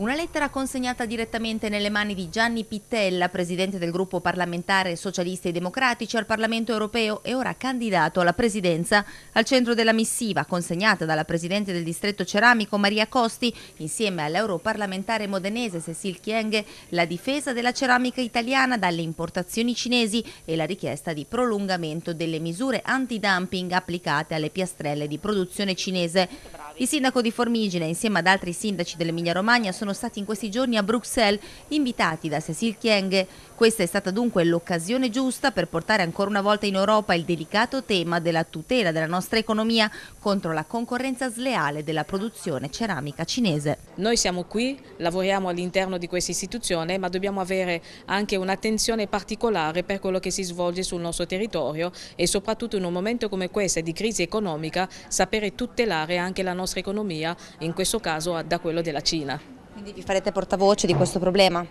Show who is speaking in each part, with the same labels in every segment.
Speaker 1: Una lettera consegnata direttamente nelle mani di Gianni Pittella, presidente del gruppo parlamentare Socialisti e Democratici al Parlamento europeo e ora candidato alla presidenza. Al centro della missiva, consegnata dalla presidente del distretto ceramico Maria Costi, insieme all'europarlamentare modenese Cecil Chieng, la difesa della ceramica italiana dalle importazioni cinesi e la richiesta di prolungamento delle misure antidumping applicate alle piastrelle di produzione cinese. Il sindaco di Formigine, insieme ad altri sindaci dell'Emilia Romagna, sono sono stati in questi giorni a Bruxelles, invitati da Cecil Kienge. Questa è stata dunque l'occasione giusta per portare ancora una volta in Europa il delicato tema della tutela della nostra economia contro la concorrenza sleale della produzione ceramica cinese. Noi siamo qui,
Speaker 2: lavoriamo all'interno di questa istituzione, ma dobbiamo avere anche un'attenzione particolare per quello che si svolge sul nostro territorio e soprattutto in un momento come questo di crisi economica sapere tutelare anche la nostra economia, in questo caso da quello della Cina.
Speaker 1: Quindi vi farete portavoce di questo problema?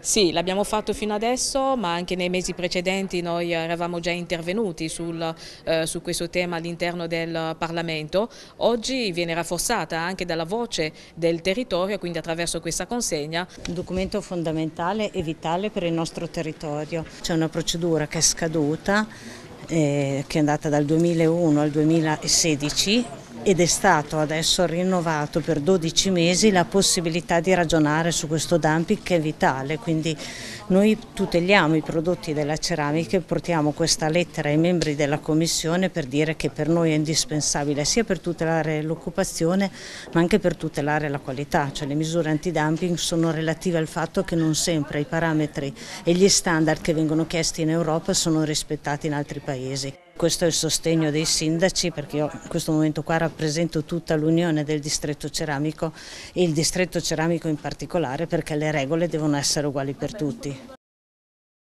Speaker 2: Sì, l'abbiamo fatto fino adesso, ma anche nei mesi precedenti noi eravamo già intervenuti sul, eh, su questo tema all'interno del Parlamento. Oggi viene rafforzata anche dalla voce del territorio, quindi attraverso
Speaker 3: questa consegna. Un documento fondamentale e vitale per il nostro territorio. C'è una procedura che è scaduta, eh, che è andata dal 2001 al 2016 ed è stato adesso rinnovato per 12 mesi la possibilità di ragionare su questo dumping che è vitale, quindi noi tuteliamo i prodotti della ceramica e portiamo questa lettera ai membri della Commissione per dire che per noi è indispensabile sia per tutelare l'occupazione ma anche per tutelare la qualità, cioè le misure antidumping sono relative al fatto che non sempre i parametri e gli standard che vengono chiesti in Europa sono rispettati in altri paesi questo è il sostegno dei sindaci perché io in questo momento qua rappresento tutta l'unione del distretto ceramico e il distretto ceramico in particolare perché le regole devono essere uguali per tutti.